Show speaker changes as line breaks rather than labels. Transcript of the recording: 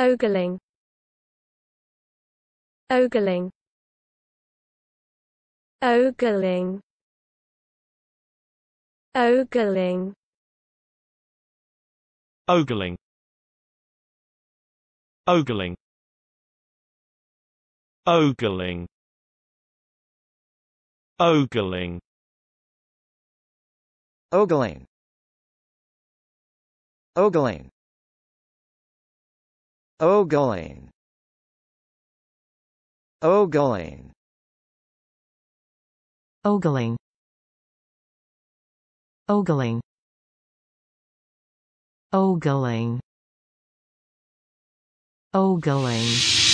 Ogling Ogling Ogling Ogling Ogling Ogling Ogling Ogling Ogling Ogling Ogling Ogling Ogling Ogling Ogling Ogling